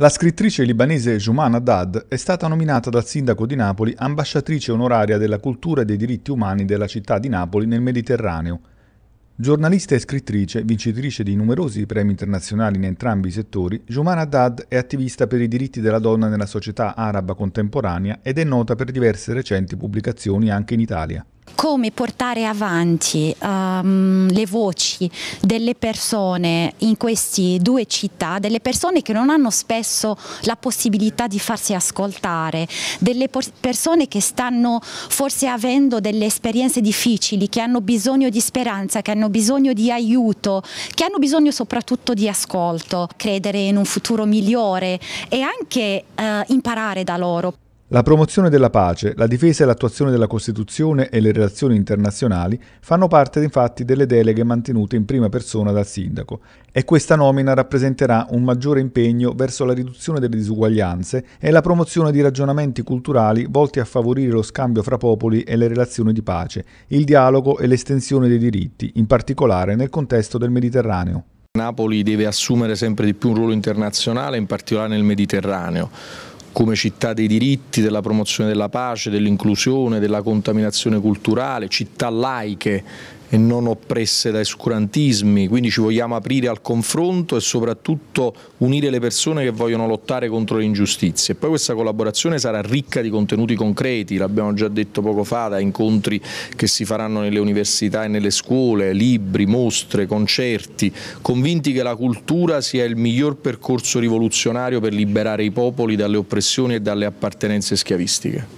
La scrittrice libanese Juman Haddad è stata nominata dal sindaco di Napoli ambasciatrice onoraria della cultura e dei diritti umani della città di Napoli nel Mediterraneo. Giornalista e scrittrice, vincitrice di numerosi premi internazionali in entrambi i settori, Juman Haddad è attivista per i diritti della donna nella società araba contemporanea ed è nota per diverse recenti pubblicazioni anche in Italia come portare avanti um, le voci delle persone in queste due città, delle persone che non hanno spesso la possibilità di farsi ascoltare, delle persone che stanno forse avendo delle esperienze difficili, che hanno bisogno di speranza, che hanno bisogno di aiuto, che hanno bisogno soprattutto di ascolto, credere in un futuro migliore e anche eh, imparare da loro. La promozione della pace, la difesa e l'attuazione della Costituzione e le relazioni internazionali fanno parte infatti delle deleghe mantenute in prima persona dal sindaco e questa nomina rappresenterà un maggiore impegno verso la riduzione delle disuguaglianze e la promozione di ragionamenti culturali volti a favorire lo scambio fra popoli e le relazioni di pace, il dialogo e l'estensione dei diritti, in particolare nel contesto del Mediterraneo. Napoli deve assumere sempre di più un ruolo internazionale, in particolare nel Mediterraneo come città dei diritti, della promozione della pace, dell'inclusione, della contaminazione culturale, città laiche e non oppresse da oscurantismi, quindi ci vogliamo aprire al confronto e soprattutto unire le persone che vogliono lottare contro le ingiustizie. poi questa collaborazione sarà ricca di contenuti concreti, l'abbiamo già detto poco fa, da incontri che si faranno nelle università e nelle scuole, libri, mostre, concerti, convinti che la cultura sia il miglior percorso rivoluzionario per liberare i popoli dalle oppressioni e dalle appartenenze schiavistiche.